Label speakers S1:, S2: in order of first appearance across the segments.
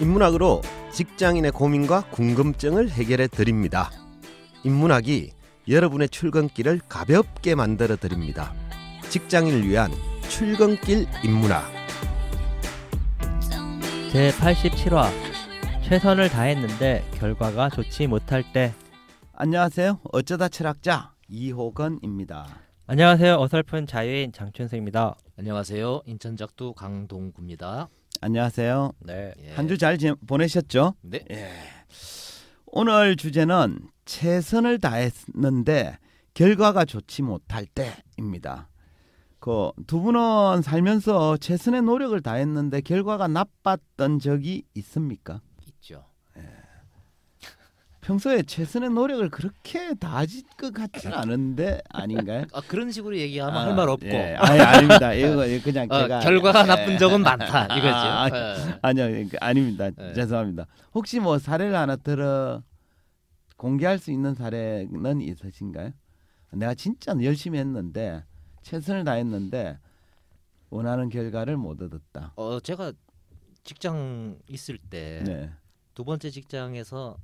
S1: 인문학으로 직장인의 고민과 궁금증을 해결해 드립니다. 인문학이 여러분의 출근길을 가볍게 만들어 드립니다.
S2: 직장인을 위한 출근길 인문학 제 87화 최선을 다했는데 결과가 좋지 못할 때 안녕하세요. 어쩌다 철학자
S1: 이호건입니다.
S2: 안녕하세요. 어설픈 자유인 장춘생입니다 안녕하세요. 인천작두 강동구입니다. 안녕하세요.
S1: 네. 한 주 잘 보내셨죠? 네. 예. 오늘 주제는 최선을 다했는데 결과가 좋지 못할 때입니다. 그 두 분은 살면서 최선의 노력을 다했는데 결과가 나빴던 적이 있습니까?
S3: 있죠. 예.
S1: 평소에 최선의 노력을 그렇게 다질 것 같지는 않은데 아닌가요? 아 그런 식으로 얘기하면 아, 할말 없고. 예. 아니 아닙니다. 이거 그냥 아, 제가 결과가 예. 나쁜 적은 많다 아, 이거죠. 아, 예. 아니요, 그러니까 아닙니다. 예. 죄송합니다. 혹시 뭐 사례를 하나 들어 공개할 수 있는 사례는 있으신가요? 내가 진짜 열심히 했는데 최선을 다했는데 원하는 결과를 못 얻었다.
S3: 어 제가 직장 있을 때두 네. 번째 직장에서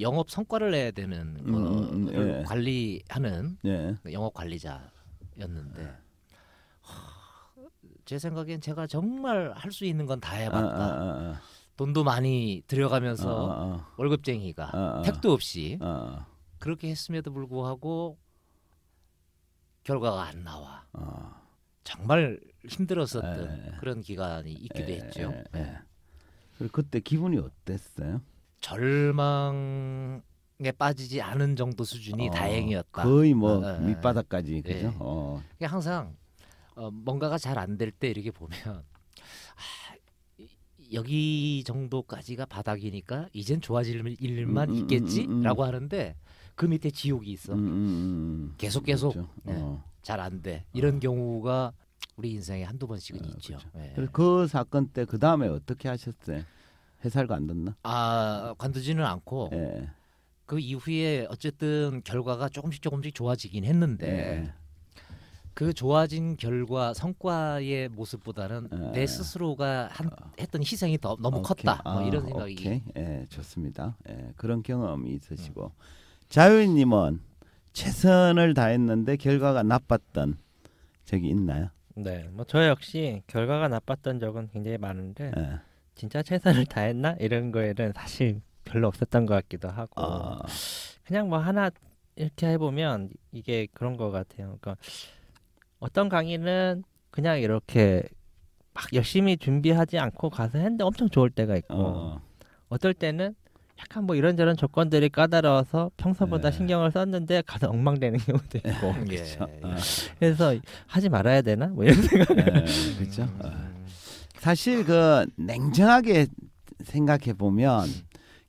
S3: 영업 성과를 내야 되는 음, 거 음, 예. 관리하는 예. 그 영업 관리자였는데 하, 제 생각엔 제가 정말 할 수 있는 건 다 해봤다. 아, 아, 아, 아, 돈도 많이 들여가면서 아, 아, 월급쟁이가 택도 없이 그렇게 했음에도 불구하고 결과가 안 나와. 정말 힘들었었던 에, 예. 그런 기간이 있기도 에, 예, 했죠. 에,
S1: 예, 그때 기분이 어땠어요?
S3: 절망에 빠지지 않은 정도 수준이 어, 다행이었다. 거의 뭐 어, 어, 어. 밑바닥까지 예. 그죠. 어. 항상 어, 뭔가가 잘 안 될 때 이렇게 보면 아, 여기 정도까지가 바닥이니까 이젠 좋아질 일만 음, 음, 음, 있겠지라고 음, 음, 하는데 그 밑에 지옥이 있어. 음, 계속 계속 그렇죠. 네, 어. 잘안 돼. 어. 이런 어.
S1: 경우가 우리 인생에 한두 번씩은 어, 있죠. 그렇죠. 네. 그 사건 때 그 다음에 어떻게 하셨어요? 회사를 관뒀나?
S3: 아 관두지는 않고 예. 그 이후에 어쨌든 결과가 조금씩 조금씩 좋아지긴 했는데 예. 그 좋아진 결과 성과의 모습보다는 예. 내 스스로가 한, 어. 했던 희생이
S1: 더 너무 오케이. 컸다 뭐 이런 아, 생각이 오케이. 예, 좋습니다. 예, 그런 경험이 있으시고 음. 자유님은 최선을 다했는데 결과가 나빴던
S2: 적이 있나요? 네, 뭐 저 역시 결과가 나빴던 적은 굉장히 많은데. 예. 진짜 최선을 다했나 이런 거에는 사실 별로 없었던 것 같기도 하고 아. 그냥 뭐 하나 이렇게 해보면 이게 그런 것 같아요. 그러니까 어떤 강의는 그냥 이렇게 막 열심히 준비하지 않고 가서 했는데 엄청 좋을 때가 있고 어. 어떨 때는 약간 뭐 이런저런 조건들이 까다로워서 평소보다 네. 신경을 썼는데 가서 엉망되는 경우도 있고 예, 예. 그래서 하지 말아야 되나 뭐 이런 네, 생각을 예. 그렇죠. 사실 그 냉정하게
S1: 생각해 보면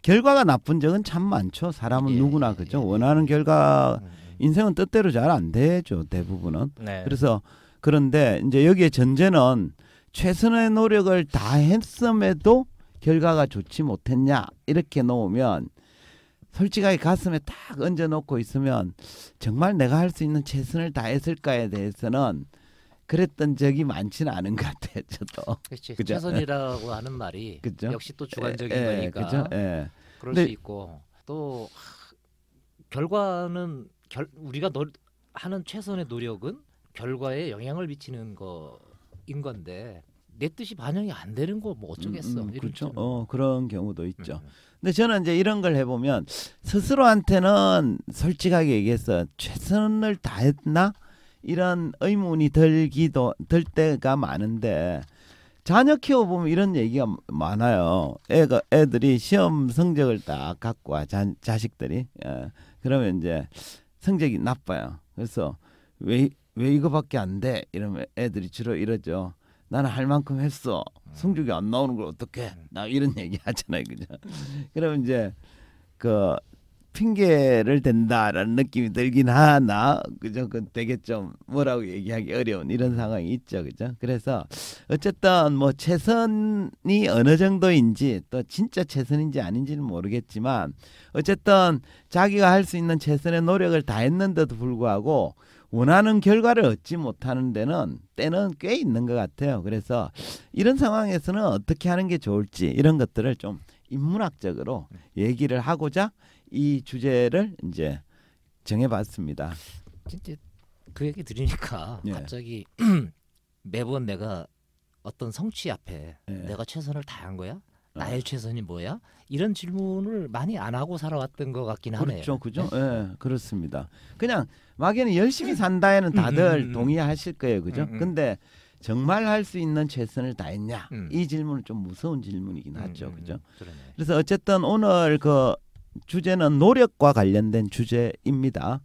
S1: 결과가 나쁜 적은 참 많죠. 사람은 예, 누구나 그죠. 예, 예. 원하는 결과 음, 음, 음. 인생은 뜻대로 잘 안 되죠. 대부분은. 네. 그래서 그런데 이제 여기에 전제는 최선의 노력을 다 했음에도 결과가 좋지 못했냐 이렇게 놓으면 솔직하게 가슴에 딱 얹어 놓고 있으면 정말 내가 할 수 있는 최선을 다했을까에 대해서는 그랬던 적이 많지는 않은 것 같아요. 저도. 그렇지. 그죠?
S3: 최선이라고 하는 말이
S1: 그죠? 역시 또 주관적인 에, 에, 거니까. 그죠? 에. 그럴 근데, 수
S3: 있고 또 하, 결과는 결, 우리가 노, 하는 최선의 노력은 결과에 영향을 미치는 거인 건데
S1: 내 뜻이 반영이 안 되는 거 뭐 어쩌겠어. 음, 음, 그렇죠. 어, 그런 경우도 있죠. 음, 음. 근데 저는 이제 이런 걸 해보면 스스로한테는 솔직하게 얘기해서 최선을 다했나? 이런 의문이 들기도 들 때가 많은데 자녀 키워보면 이런 얘기가 많아요. 애가 애들이 시험 성적을 딱 갖고 와 자, 자식들이 예. 그러면 이제 성적이 나빠요. 그래서 왜 왜 이거밖에 안 돼? 이러면 애들이 주로 이러죠. 나는 할 만큼 했어. 성적이 안 나오는 걸 어떻게? 나 이런 얘기 하잖아요, 그죠? 그러면 이제 그 핑계를 댄다라는 느낌이 들긴 하나 그죠 그 되게 좀 뭐라고 얘기하기 어려운 이런 상황이 있죠 그죠 그래서 어쨌든 뭐 최선이 어느 정도인지 또 진짜 최선인지 아닌지는 모르겠지만 어쨌든 자기가 할 수 있는 최선의 노력을 다했는데도 불구하고 원하는 결과를 얻지 못하는 데는 때는 꽤 있는 것 같아요 그래서 이런 상황에서는 어떻게 하는 게 좋을지 이런 것들을 좀 인문학적으로 네. 얘기를 하고자 이 주제를 이제 정해봤습니다.
S3: 진짜 그 얘기 들으니까 예. 갑자기 매번 내가 어떤 성취 앞에 예. 내가 최선을 다한 거야?
S1: 어. 나의 어. 최선이 뭐야? 이런 질문을 많이 안 하고 살아왔던 것 같긴 하네요. 그렇죠, 그죠? 네. 네, 그렇습니다. 그냥 막연히 열심히 산다에는 다들 음, 음, 음. 동의하실 거예요, 그죠? 음, 음. 근데 정말 할 수 있는 최선을 다했냐? 음. 이 질문은 좀 무서운 질문이긴 하죠, 그죠? 그 그래서 어쨌든 오늘 그 주제는 노력과 관련된 주제입니다.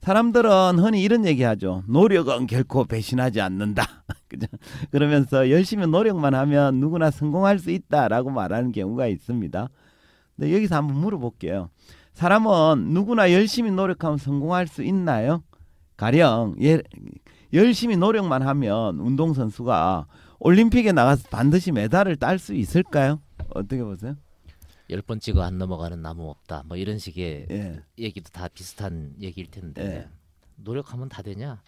S1: 사람들은 흔히 이런 얘기하죠. 노력은 결코 배신하지 않는다. 그죠? 그러면서 열심히 노력만 하면 누구나 성공할 수 있다라고 말하는 경우가 있습니다. 근데 여기서 한번 물어볼게요. 사람은 누구나 열심히 노력하면 성공할 수 있나요? 가령 예, 열심히 노력만 하면 운동선수가 올림픽에 나가서 반드시 메달을 딸 수 있을까요? 어떻게 보세요? 열번 찍어 안 넘어가는 나무 없다. 뭐 이런 식의 예.
S3: 얘기도 다 비슷한 얘기일 텐데 예. 노력하면 다 되냐?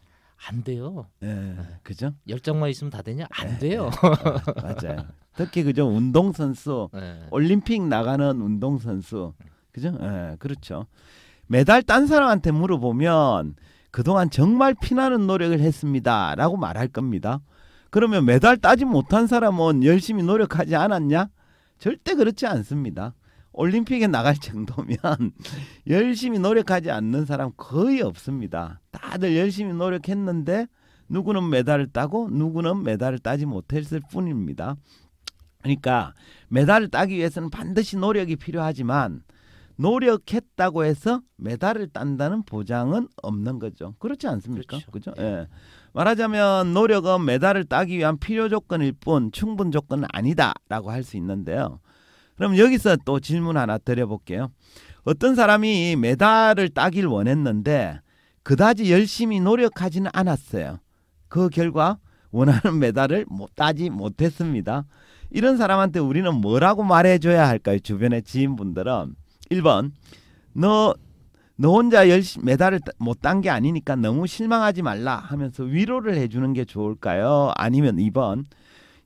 S3: 안 돼요. 예.
S1: 예. 그죠?
S3: 열정만 있으면 다 되냐? 안 예. 돼요. 예. 맞아요.
S1: 특히 그죠 운동 선수, 올림픽 나가는 운동 선수, 그죠? 예, 그렇죠. 매달 딴 사람한테 물어보면 그동안 정말 피나는 노력을 했습니다라고 말할 겁니다. 그러면 매달 따지 못한 사람은 열심히 노력하지 않았냐? 절대 그렇지 않습니다. 올림픽에 나갈 정도면 열심히 노력하지 않는 사람 거의 없습니다. 다들 열심히 노력했는데 누구는 메달을 따고 누구는 메달을 따지 못했을 뿐입니다. 그러니까 메달을 따기 위해서는 반드시 노력이 필요하지만 노력했다고 해서 메달을 딴다는 보장은 없는 거죠. 그렇지 않습니까? 그렇죠. 그죠? 예. 예. 말하자면 노력은 메달을 따기 위한 필요 조건일 뿐 충분 조건은 아니다라고 할 수 있는데요. 그럼 여기서 또 질문 하나 드려볼게요. 어떤 사람이 메달을 따길 원했는데 그다지 열심히 노력하지는 않았어요. 그 결과 원하는 메달을 못 따지 못했습니다. 이런 사람한테 우리는 뭐라고 말해줘야 할까요? 주변의 지인분들은 1번 너 너 혼자 열심히 메달을 못 딴 게 아니니까 너무 실망하지 말라 하면서 위로를 해주는 게 좋을까요? 아니면 2번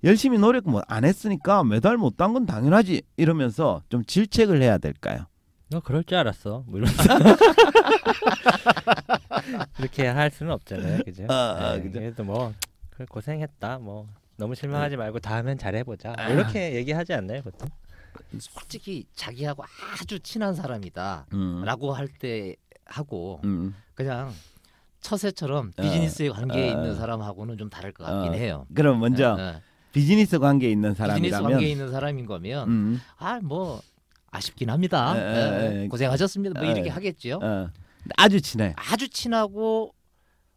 S1: 열심히 노력 뭐안 했으니까 메달 못 딴 건 당연하지 이러면서 좀 질책을 해야 될까요?
S2: 너 그럴 줄 알았어. 뭐이러 이렇게 할 수는 없잖아요, 그죠? 아, 아, 네, 그죠? 그래도 뭐 고생했다, 뭐 너무 실망하지 네. 말고 다음엔 잘해보자. 뭐 아. 이렇게 얘기하지 않나요, 보통? 솔직히 자기하고 아주 친한 사람이다라고 음.
S3: 할때 하고 음. 그냥 처세처럼 어. 비즈니스의 관계 에 어. 있는 사람하고는 좀 다를 것 같긴 어. 해요.
S1: 그럼 먼저 에, 예, 예. 비즈니스 관계에 있는 사람이라면 비즈니스 관계에
S3: 있는 사람인 거면 음. 아뭐
S1: 아쉽긴 합니다. 에, 어, 에, 예, 고생하셨습니다. 뭐 이렇게
S3: 하겠지요. 아주 친해. 아주 친하고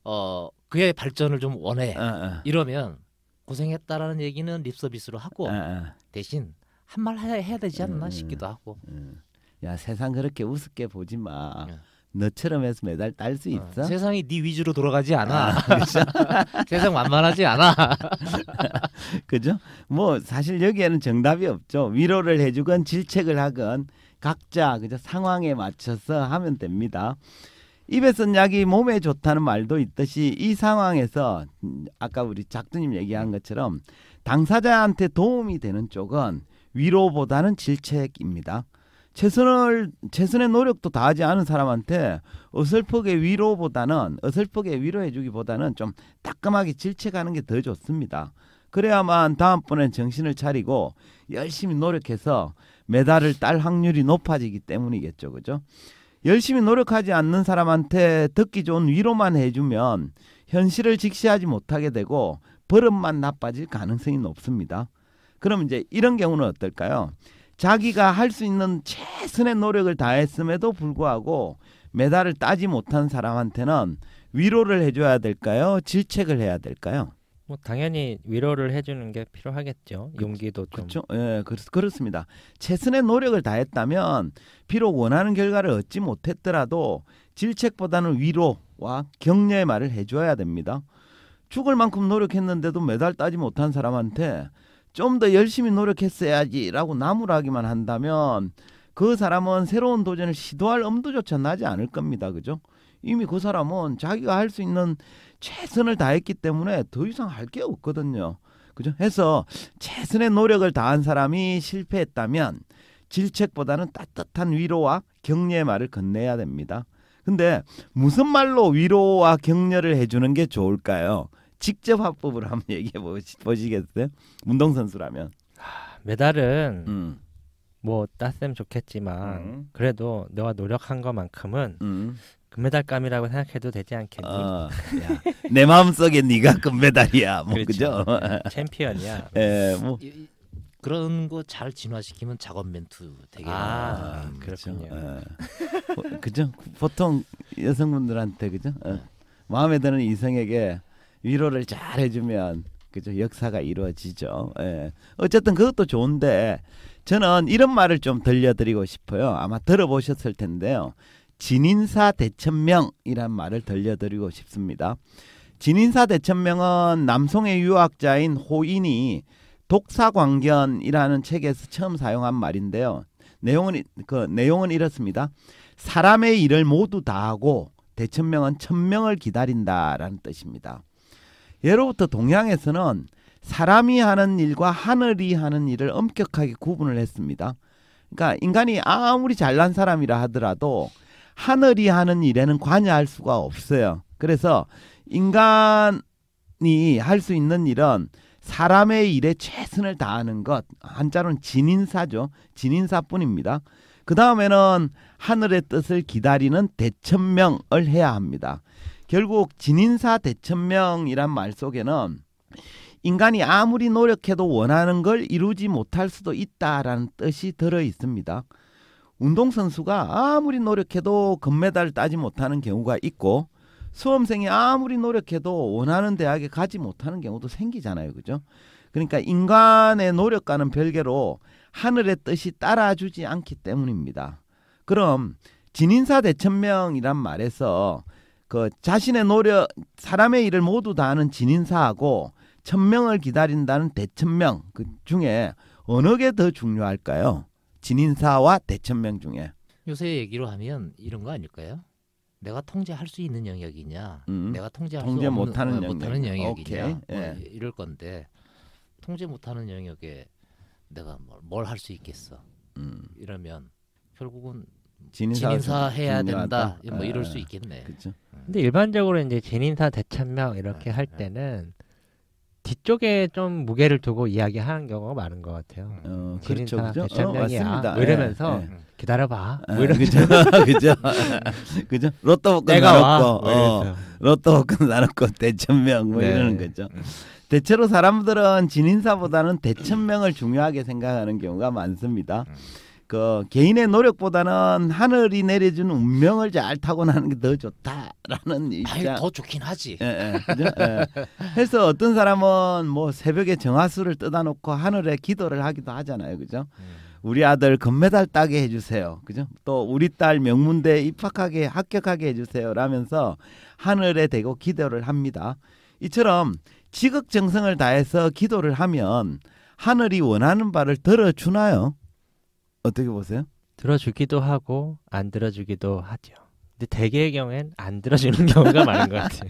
S3: 어 그의 발전을 좀 원해. 이러면 고생했다라는 얘기는 립서비스로 하고 대신 한말 해야 되지 않나 음, 싶기도 하고. 음.
S1: 야 세상 그렇게 우습게 보지 마. 예. 너처럼 해서 매달 딸수 어, 있어? 어, 세상이
S3: 네 위주로 돌아가지 않아. 아, 그렇죠?
S1: 세상 만만하지 않아. 그죠? 뭐 사실 여기에는 정답이 없죠. 위로를 해주건 질책을 하건 각자 그저 상황에 맞춰서 하면 됩니다. 입에 선 약이 몸에 좋다는 말도 있듯이 이 상황에서 음, 아까 우리 작두님 얘기한 것처럼 당사자한테 도움이 되는 쪽은 위로보다는 질책입니다. 최선을 최선의 노력도 다하지 않은 사람한테 어설프게 위로보다는 어설프게 위로해주기보다는 좀 따끔하게 질책하는 게 더 좋습니다. 그래야만 다음번엔 정신을 차리고 열심히 노력해서 메달을 딸 확률이 높아지기 때문이겠죠, 그죠? 열심히 노력하지 않는 사람한테 듣기 좋은 위로만 해주면 현실을 직시하지 못하게 되고 버릇만 나빠질 가능성이 높습니다. 그럼 이제 이런 경우는 어떨까요? 자기가 할 수 있는 최선의 노력을 다했음에도 불구하고 메달을 따지 못한 사람한테는 위로를 해줘야 될까요? 질책을 해야 될까요?
S2: 뭐 당연히 위로를 해주는 게 필요하겠죠.
S1: 용기도 그, 좀. 그렇죠. 예, 그렇, 그렇습니다. 최선의 노력을 다했다면 비록 원하는 결과를 얻지 못했더라도 질책보다는 위로와 격려의 말을 해줘야 됩니다. 죽을 만큼 노력했는데도 메달 따지 못한 사람한테 좀더 열심히 노력했어야지라고 나무라기만 한다면 그 사람은 새로운 도전을 시도할 엄두조차 나지 않을 겁니다. 그죠? 이미 그 사람은 자기가 할 수 있는 최선을 다했기 때문에 더 이상 할 게 없거든요. 그죠? 해서 최선의 노력을 다한 사람이 실패했다면 질책보다는 따뜻한 위로와 격려의 말을 건네야 됩니다. 근데 무슨 말로 위로와 격려를 해주는 게 좋을까요?
S2: 직접 합법으로 한번 얘기해 보시겠어요? 운동 선수라면 아, 메달은 음. 뭐 땄으면 좋겠지만 음. 그래도 너가 노력한 것만큼은 음. 금메달감이라고 생각해도 되지 않겠니? 어,
S1: 내 마음속에 네가
S2: 금메달이야. 뭐그죠 그렇죠. 챔피언이야. 에, 예, 뭐.
S3: 그런 거 잘 진화시키면 작업 멘트 되게 아,
S1: 음, 그렇군요. 예. 어, 그죠? 보통 여성분들한테 그죠? 어. 마음에 드는 이성에게 위로를 잘 해주면 그죠 역사가 이루어지죠. 예. 어쨌든 그것도 좋은데 저는 이런 말을 좀 들려드리고 싶어요. 아마 들어보셨을 텐데요. 진인사 대천명이란 말을 들려드리고 싶습니다. 진인사 대천명은 남송의 유학자인 호인이 독사광견이라는 책에서 처음 사용한 말인데요. 내용은 그 내용은 이렇습니다. 사람의 일을 모두 다 하고 대천명은 천명을 기다린다라는 뜻입니다. 예로부터 동양에서는 사람이 하는 일과 하늘이 하는 일을 엄격하게 구분을 했습니다. 그러니까 인간이 아무리 잘난 사람이라 하더라도 하늘이 하는 일에는 관여할 수가 없어요. 그래서 인간이 할 수 있는 일은 사람의 일에 최선을 다하는 것 한자로는 진인사죠. 진인사뿐입니다. 그 다음에는 하늘의 뜻을 기다리는 대천명을 해야 합니다. 결국 진인사 대천명이란 말 속에는 인간이 아무리 노력해도 원하는 걸 이루지 못할 수도 있다라는 뜻이 들어 있습니다. 운동선수가 아무리 노력해도 금메달을 따지 못하는 경우가 있고 수험생이 아무리 노력해도 원하는 대학에 가지 못하는 경우도 생기잖아요. 그죠? 그러니까 인간의 노력과는 별개로 하늘의 뜻이 따라주지 않기 때문입니다. 그럼 진인사 대천명이란 말에서 그 자신의 노력 사람의 일을 모두 다 하는 진인사하고 천명을 기다린다는 대천명 그 중에 어느 게 더 중요할까요? 진인사와 대천명 중에
S3: 요새 얘기로 하면 이런 거 아닐까요? 내가 통제할 수 있는 영역이냐, 음. 내가 통제할 통제 수 못하는 어, 영역. 못하는 영역이냐, 뭐 예. 이럴 건데 통제 못하는 영역에 내가 뭘 할 수 있겠어? 음. 이러면 결국은 진인사,
S2: 진인사
S1: 해야 된다. 뭐 아, 이럴 수 있겠네. 그렇죠.
S2: 근데 일반적으로 이제 진인사 대천명 이렇게 아, 할 네. 때는 뒤쪽에 좀 무게를 두고 이야기하는 경우가 많은 것 같아요. 음. 어, 그렇죠, 그렇죠. 대천명이야. 어, 뭐 이러면서 예, 예. 기다려봐. 아, 뭐 이런 그죠, 그죠,
S1: 그죠. 로또 복권 나눴고, 뭐 어, 로또 복권 나눴고 대천명 뭐 네. 이러는 거죠. 음. 대체로 사람들은 진인사보다는 대천명을 중요하게 생각하는 경우가 많습니다. 그 개인의 노력보다는 하늘이 내려주는 운명을 잘 타고나는 게 더 좋다라는 입장. 아더 좋긴 하지. 예, 예, 그죠? 예. 해서 어떤 사람은 뭐 새벽에 정화수를 뜯어 놓고 하늘에 기도를 하기도 하잖아요. 그죠? 음. 우리 아들 금메달 따게 해주세요. 그죠? 또 우리 딸 명문대 입학하게 합격하게 해주세요. 라면서 하늘에 대고 기도를 합니다. 이처럼 지극정성을 다해서 기도를 하면 하늘이 원하는 바를 들어주나요? 어떻게 보세요?
S2: 들어주기도 하고 안 들어주기도 하죠. 근데 대개의 경우엔 안 들어주는 경우가 많은 것 같아요.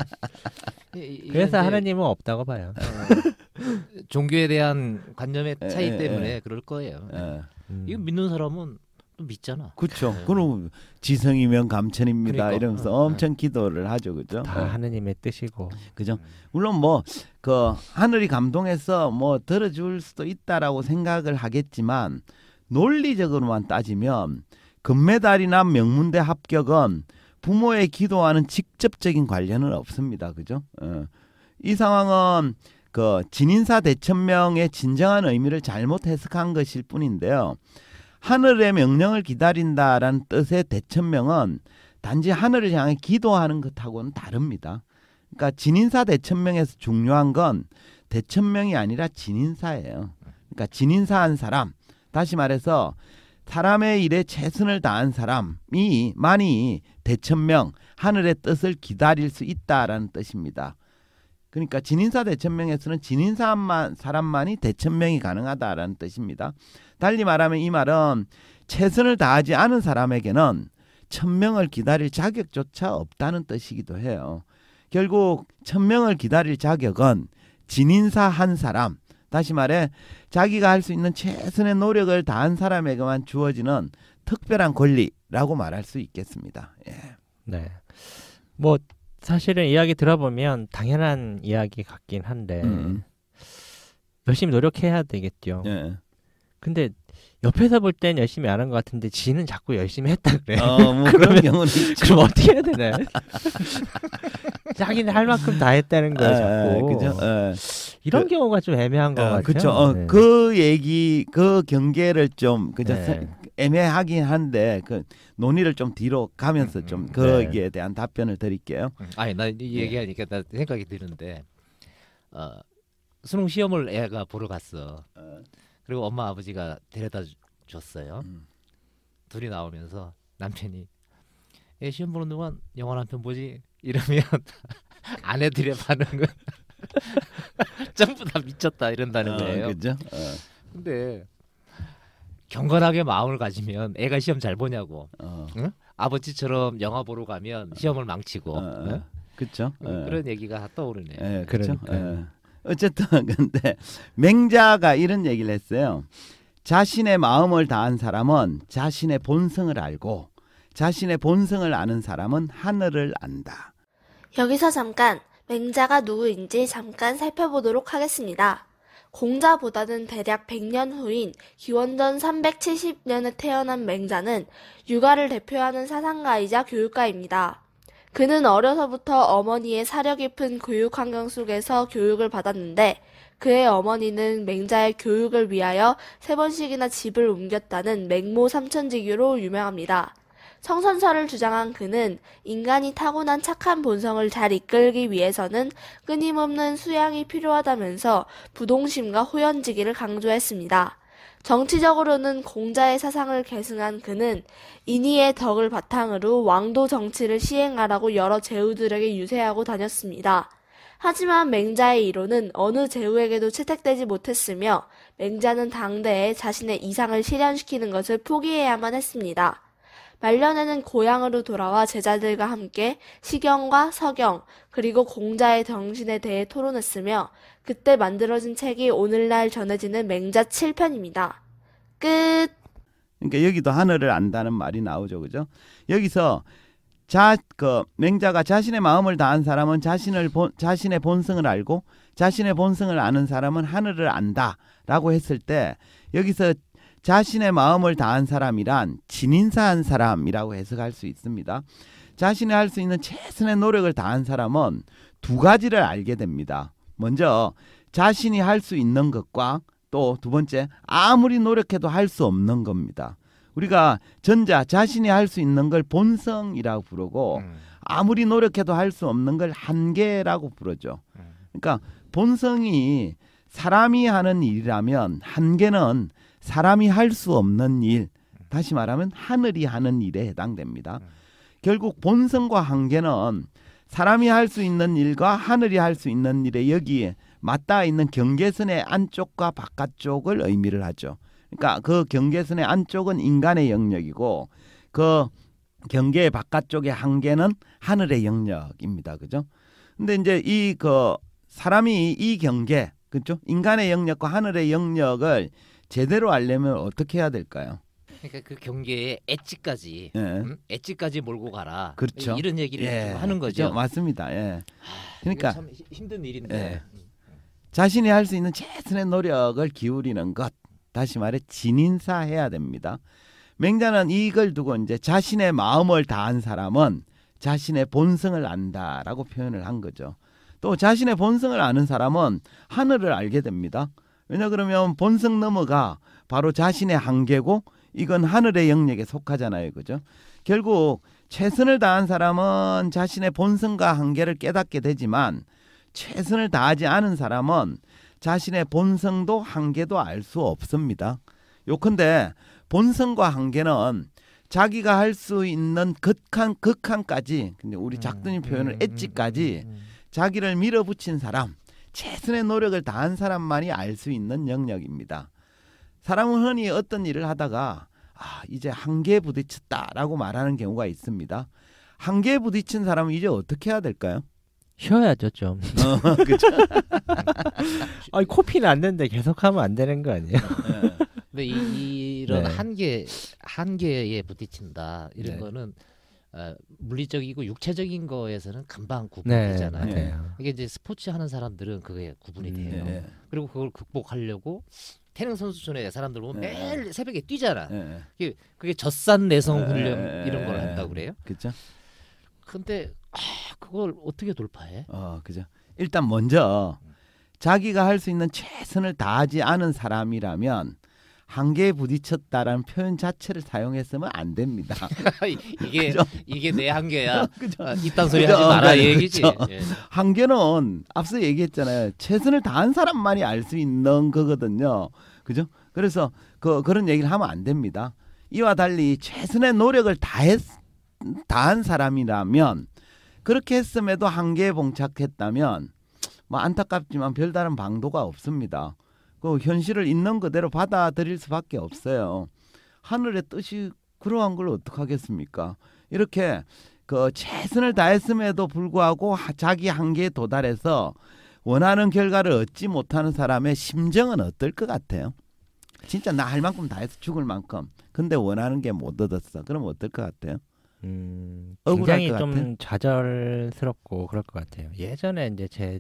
S2: 그래서 하나님은 없다고 봐요. 어, 종교에 대한 관념의 예, 차이 에, 예, 때문에 에, 예.
S3: 그럴 거예요. 음. 이거 믿는 사람은 믿잖아. 그렇죠. 그럼
S1: 지성이면 감천입니다. 그러니까. 이러면서 어, 어. 엄청 기도를 하죠, 그죠? 다 하느님의 뜻이고, 그죠? 음. 물론 뭐 그 하늘이 감동해서 뭐 들어줄 수도 있다라고 생각을 하겠지만 논리적으로만 따지면 금메달이나 명문대 합격은 부모의 기도와는 직접적인 관련은 없습니다. 그죠? 어. 이 상황은 그 진인사 대천명의 진정한 의미를 잘못 해석한 것일 뿐인데요. 하늘의 명령을 기다린다라는 뜻의 대천명은 단지 하늘을 향해 기도하는 것하고는 다릅니다. 그러니까 진인사 대천명에서 중요한 건 대천명이 아니라 진인사예요. 그러니까 진인사한 사람, 다시 말해서 사람의 일에 최선을 다한 사람이 많이 대천명 하늘의 뜻을 기다릴 수 있다라는 뜻입니다. 그러니까 진인사 대천명에서는 진인사만 사람만이 대천명이 가능하다라는 뜻입니다. 달리 말하면 이 말은 최선을 다하지 않은 사람에게는 천명을 기다릴 자격조차 없다는 뜻이기도 해요. 결국 천명을 기다릴 자격은 진인사 한 사람, 다시 말해 자기가 할 수 있는 최선의 노력을 다한 사람에게만 주어지는 특별한 권리라고 말할 수 있겠습니다. 예.
S2: 네. 뭐 사실은 이야기 들어보면 당연한 이야기 같긴 한데 음. 열심히 노력해야 되겠죠. 예. 근데 옆에서 볼 땐 열심히 안 한 것 같은데 지는 자꾸 열심히 했다 그래. 어, 뭐 그런 경우는 그럼 어떻게 해야 되나? 네. 자기는 할 만큼 다 했다는 거야 아, 자꾸. 아, 그죠? 아. 이런 그, 경우가 좀 애매한 것 어, 같아요. 그렇 어, 네.
S1: 그 얘기 그 경계를 좀 그저 네. 애매하긴 한데 그 논의를 좀 뒤로 가면서 좀 음, 음. 거기에 네. 대한 답변을 드릴게요. 음,
S3: 아니 나 네. 얘기하니까 나 생각이 드는데 어, 수능 시험을 애가 보러 갔어. 어. 그리고 엄마 아버지가 데려다 줬어요. 음. 둘이 나오면서 남편이 애 예, 시험 보는 동안 영화 남편 보지 이러면 아내들의 반응은 전부 다 미쳤다 이런다는 아, 거예요. 그죠? 어. 근데 경건하게 마음을 가지면 애가 시험 잘 보냐고. 어. 응? 아버지처럼 영화 보러
S1: 가면 시험을 망치고. 어, 어. 응? 그렇죠. 그런 얘기가 떠오르네요. 그렇죠. 그러니까. 어쨌든 근데 맹자가 이런 얘기를 했어요. 자신의 마음을 다한 사람은 자신의 본성을 알고 자신의 본성을 아는 사람은 하늘을 안다.
S4: 여기서 잠깐 맹자가 누구인지 잠깐 살펴보도록 하겠습니다. 공자보다는 대략 100년 후인 기원전 370년에 태어난 맹자는 육아를 대표하는 사상가이자 교육가입니다. 그는 어려서부터 어머니의 사려 깊은 교육 환경 속에서 교육을 받았는데 그의 어머니는 맹자의 교육을 위하여 세 번씩이나 집을 옮겼다는 맹모 삼천지교로 유명합니다. 성선설을 주장한 그는 인간이 타고난 착한 본성을 잘 이끌기 위해서는 끊임없는 수양이 필요하다면서 부동심과 호연지기를 강조했습니다. 정치적으로는 공자의 사상을 계승한 그는 인희의 덕을 바탕으로 왕도 정치를 시행하라고 여러 제후들에게 유세하고 다녔습니다. 하지만 맹자의 이론은 어느 제후에게도 채택되지 못했으며 맹자는 당대에 자신의 이상을 실현시키는 것을 포기해야만 했습니다. 말년에는 고향으로 돌아와 제자들과 함께 시경과 서경 그리고 공자의 정신에 대해 토론했으며 그때 만들어진 책이 오늘날 전해지는 맹자 7편입니다.
S1: 끝. 그러니까 여기도 하늘을 안다는 말이 나오죠. 그죠? 여기서 자, 그 맹자가 자신의 마음을 다한 사람은 자신을 본, 자신의 본성을 알고 자신의 본성을 아는 사람은 하늘을 안다라고 했을 때 여기서 자신의 마음을 다한 사람이란 진인사한 사람이라고 해석할 수 있습니다. 자신이 할 수 있는 최선의 노력을 다한 사람은 두 가지를 알게 됩니다. 먼저 자신이 할 수 있는 것과 또 두 번째 아무리 노력해도 할 수 없는 겁니다. 우리가 전자 자신이 할 수 있는 걸 본성이라고 부르고 음. 아무리 노력해도 할 수 없는 걸 한계라고 부르죠. 음. 그러니까 본성이 사람이 하는 일이라면 한계는 사람이 할 수 없는 일, 다시 말하면 하늘이 하는 일에 해당됩니다. 음. 결국 본성과 한계는 사람이 할 수 있는 일과 하늘이 할 수 있는 일에 여기에 맞닿아 있는 경계선의 안쪽과 바깥쪽을 의미를 하죠. 그러니까 그 경계선의 안쪽은 인간의 영역이고 그 경계의 바깥쪽의 한계는 하늘의 영역입니다. 그죠? 근데 이제 이 그 사람이 이 경계, 그죠? 인간의 영역과 하늘의 영역을 제대로 알려면 어떻게 해야 될까요?
S3: 그러니까 그 경계에 엣지까지 예. 음? 엣지까지 몰고 가라. 그렇죠. 이런 얘기를 예. 하는 거죠. 그렇죠.
S1: 맞습니다. 예. 그러니까 참 힘든 일인데 예. 음. 자신이 할 수 있는 최선의 노력을 기울이는 것. 다시 말해 진인사해야 됩니다. 맹자는 이걸 두고 이제 자신의 마음을 다한 사람은 자신의 본성을 안다라고 표현을 한 거죠. 또 자신의 본성을 아는 사람은 하늘을 알게 됩니다. 왜냐 그러면 본성 넘어가 바로 자신의 한계고 이건 하늘의 영역에 속하잖아요. 그죠? 결국 최선을 다한 사람은 자신의 본성과 한계를 깨닫게 되지만 최선을 다하지 않은 사람은 자신의 본성도 한계도 알 수 없습니다. 요컨대 본성과 한계는 자기가 할 수 있는 극한 극한까지 근데 우리 음, 작두님 음, 표현을 음, 엣지까지 자기를 밀어붙인 사람 최선의 노력을 다한 사람만이 알 수 있는 영역입니다. 사람은 흔히 어떤 일을 하다가 아, 이제 한계에 부딪혔다라고 말하는 경우가 있습니다. 한계에
S2: 부딪힌 사람은 이제 어떻게 해야 될까요? 쉬어야죠 좀. 어, 그렇죠. 아니 코피 났는데 계속하면 안 되는 거 아니에요? 네. 근데
S3: 이, 런 네. 한계 한계에 부딪힌다 이런 네. 거는 어, 물리적이고 육체적인 거에서는 금방 구분되잖아요. 네, 네. 이게 이제 스포츠 하는 사람들은 그게 구분이 음, 돼요. 네. 그리고 그걸 극복하려고 태릉 선수촌에 사람들 보면 네. 매일 새벽에 뛰잖아. 그게, 네. 그게 젖산 내성 네, 훈련 이런 걸 한다고 그래요. 그죠 근데 아,
S1: 그걸 어떻게 돌파해? 어, 그죠. 일단 먼저 자기가 할 수 있는 최선을 다하지 않은 사람이라면 한계에 부딪혔다라는 표현 자체를 사용했으면 안 됩니다.
S3: 이게 그죠? 이게 내 한계야. 아, 이딴 소리 그죠? 하지 마라 그죠? 얘기지. 예.
S1: 한계는 앞서 얘기했잖아요. 최선을 다한 사람만이 알 수 있는 거거든요. 그죠? 그래서 그, 그런 얘기를 하면 안 됩니다. 이와 달리 최선의 노력을 다했 다한 사람이라면 그렇게 했음에도 한계에 봉착했다면 뭐 안타깝지만 별다른 방도가 없습니다. 그 현실을 있는 그대로 받아들일 수밖에 없어요. 하늘의 뜻이 그러한 걸 어떡하겠습니까? 이렇게 그 최선을 다했음에도 불구하고 자기 한계에 도달해서 원하는 결과를 얻지 못하는 사람의 심정은 어떨 것 같아요? 진짜 나 할 만큼 다 해서 죽을
S2: 만큼 근데
S1: 원하는 게 못 얻었어. 그럼 어떨 것 같아요?
S2: 음,
S1: 굉장히 좀 같아?
S2: 좌절스럽고 그럴 것 같아요. 예전에 이제 제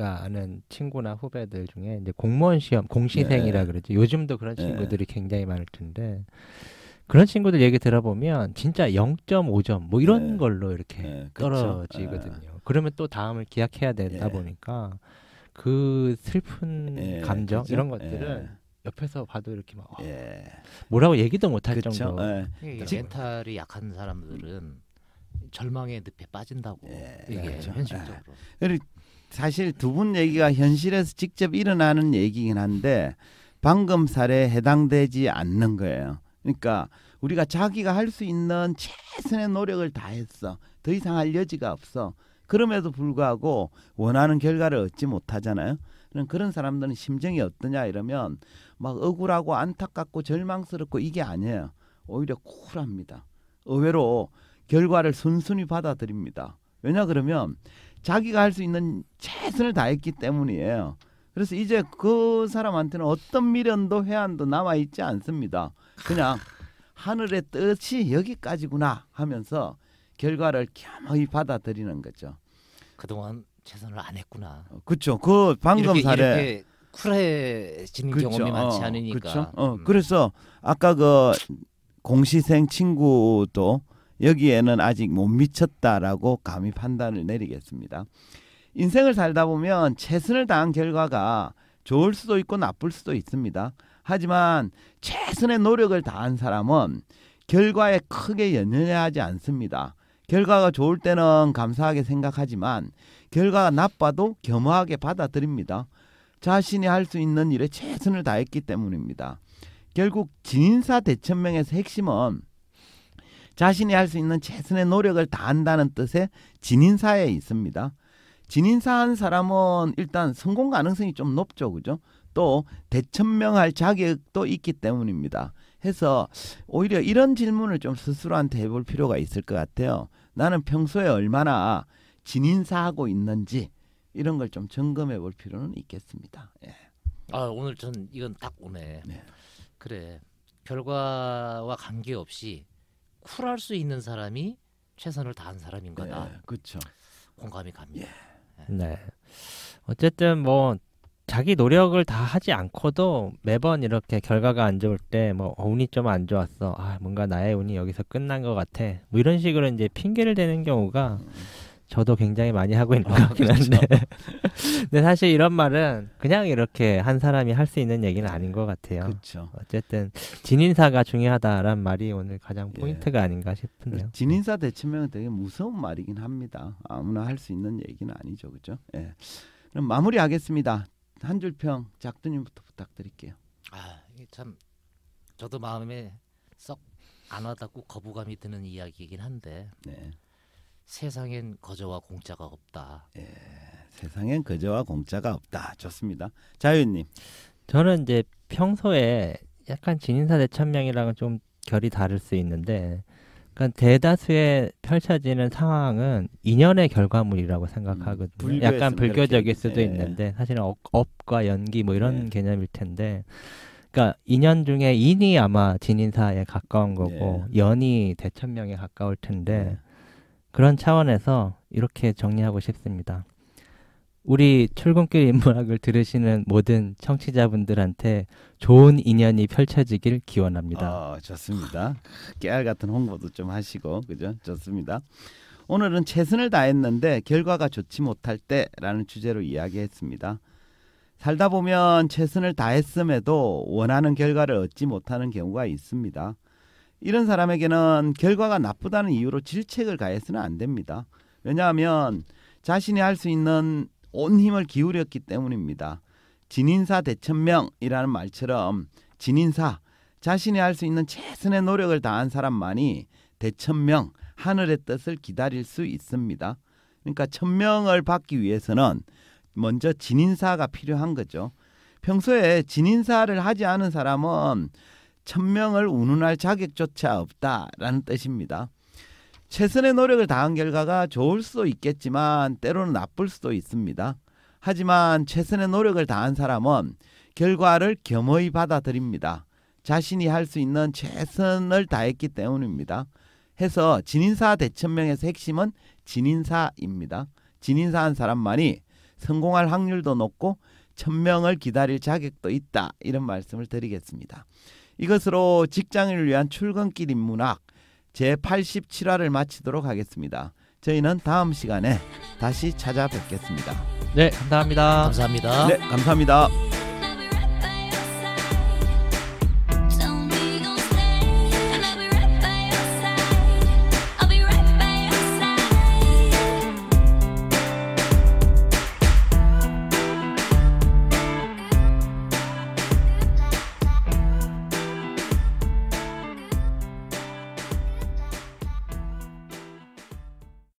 S2: 제가 아는 친구나 후배들 중에 이제 공무원 시험 공시생이라 네. 그러지 요즘도 그런 네. 친구들이 굉장히 많을 텐데 그런 친구들 얘기 들어보면 진짜 0.5점 뭐 이런 네. 걸로 이렇게 떨어지거든요. 그러면 또 다음을 기약해야 되다 예. 보니까 그 슬픈 예, 감정 그렇 이런 것들은 예. 옆에서 봐도 이렇게 막 아, 예. 뭐라고 얘기도 못할 정도. 예.
S3: 멘탈이 약한 사람들은 절망의 늪에 빠진다고 예. 이게 예. 그렇 현실적으로.
S1: 예. 사실 두 분 얘기가 현실에서 직접 일어나는 얘기긴 한데 방금 사례에 해당되지 않는 거예요. 그러니까 우리가 자기가 할 수 있는 최선의 노력을 다했어. 더 이상 할 여지가 없어. 그럼에도 불구하고 원하는 결과를 얻지 못하잖아요. 그런 그런 사람들은 심정이 어떠냐 이러면 막 억울하고 안타깝고 절망스럽고 이게 아니에요. 오히려 쿨합니다. 의외로 결과를 순순히 받아들입니다. 왜냐 그러면 자기가 할 수 있는 최선을 다했기 때문이에요. 그래서 이제 그 사람한테는 어떤 미련도 회한도 남아 있지 않습니다. 그냥 하늘의 뜻이 여기까지구나 하면서 결과를 겸허히 받아들이는 거죠. 그동안 최선을 안 했구나. 그렇죠. 그 방금 이렇게, 사례 이렇게
S3: 쿨해진 그쵸. 경험이 많지 어, 않으니까. 그렇죠. 어,
S1: 음. 그래서 아까 그 공시생 친구도 여기에는 아직 못 미쳤다라고 감히 판단을 내리겠습니다. 인생을 살다 보면 최선을 다한 결과가 좋을 수도 있고 나쁠 수도 있습니다. 하지만 최선의 노력을 다한 사람은 결과에 크게 연연하지 않습니다. 결과가 좋을 때는 감사하게 생각하지만 결과가 나빠도 겸허하게 받아들입니다. 자신이 할 수 있는 일에 최선을 다했기 때문입니다. 결국 진인사 대천명에서 핵심은 자신이 할 수 있는 최선의 노력을 다한다는 뜻의 진인사에 있습니다. 진인사한 사람은 일단 성공 가능성이 좀 높죠. 그죠? 또 대천명할 자격도 있기 때문입니다. 해서 오히려 이런 질문을 좀 스스로한테 해볼 필요가 있을 것 같아요. 나는 평소에 얼마나 진인사하고 있는지 이런 걸 좀 점검해 볼 필요는 있겠습니다. 예.
S3: 아 오늘 전 이건 딱 오네. 네. 그래 결과와 관계없이 쿨할 수 있는 사람이 최선을 다한 사람인 거다. 네, 그렇죠. 공감이 갑니다. 예.
S2: 예. 네. 어쨌든 뭐 자기 노력을 다 하지 않고도 매번 이렇게 결과가 안 좋을 때 뭐 운이 좀 안 좋았어. 아, 뭔가 나의 운이 여기서 끝난 것 같아. 뭐 이런 식으로 이제 핑계를 대는 경우가 음. 저도 굉장히 많이 하고 있는 아, 것 같긴 그렇죠. 한데. 근데 사실 이런 말은 그냥 이렇게 한 사람이 할 수 있는 얘기는 아닌 것 같아요. 그렇죠. 어쨌든 진인사가 중요하다란 말이 오늘 가장 예. 포인트가 예. 아닌가 싶은데요.
S1: 진인사 대체명은 되게 무서운 말이긴 합니다. 아무나 할 수 있는 얘기는 아니죠, 그렇죠? 예. 그럼 마무리하겠습니다. 한줄평 작두님부터 부탁드릴게요.
S3: 아, 이게 참 저도 마음에 썩 안 와닿고 거부감이 드는 이야기이긴 한데. 네. 세상엔 거저와 공짜가 없다. 예,
S2: 세상엔 거저와 공짜가 없다. 좋습니다. 자유님. 저는 이제 평소에 약간 진인사 대천명이랑은 좀 결이 다를 수 있는데 그러니까 대다수의 펼쳐지는 상황은 인연의 결과물이라고 생각하거든요. 음, 약간 불교적일 수도 예. 있는데 사실은 업, 업과 연기 뭐 이런 예. 개념일 텐데 그러니까 인연 중에 인이 아마 진인사에 가까운 거고 예. 연이 대천명에 가까울 텐데 예. 그런 차원에서 이렇게 정리하고 싶습니다. 우리 출근길 인문학을 들으시는 모든 청취자분들한테 좋은 인연이 펼쳐지길 기원합니다.
S1: 어, 좋습니다. 깨알 같은 홍보도 좀 하시고 그죠? 좋습니다. 오늘은 최선을 다했는데 결과가 좋지 못할 때라는 주제로 이야기했습니다. 살다 보면 최선을 다했음에도 원하는 결과를 얻지 못하는 경우가 있습니다. 이런 사람에게는 결과가 나쁘다는 이유로 질책을 가해서는 안 됩니다. 왜냐하면 자신이 할 수 있는 온 힘을 기울였기 때문입니다. 진인사 대천명이라는 말처럼 진인사 자신이 할 수 있는 최선의 노력을 다한 사람만이 대천명 하늘의 뜻을 기다릴 수 있습니다. 그러니까 천명을 받기 위해서는 먼저 진인사가 필요한 거죠. 평소에 진인사를 하지 않은 사람은 천명을 운운할 자격조차 없다라는 뜻입니다. 최선의 노력을 다한 결과가 좋을 수도 있겠지만 때로는 나쁠 수도 있습니다. 하지만 최선의 노력을 다한 사람은 결과를 겸허히 받아들입니다. 자신이 할 수 있는 최선을 다했기 때문입니다. 해서 진인사 대천명에서 핵심은 진인사입니다. 진인사한 사람만이 성공할 확률도 높고 천명을 기다릴 자격도 있다. 이런 말씀을 드리겠습니다. 이것으로 직장인을 위한 출근길 인문학 제87화를 마치도록 하겠습니다. 저희는 다음 시간에 다시 찾아뵙겠습니다.
S2: 네, 감사합니다. 감사합니다. 네, 감사합니다.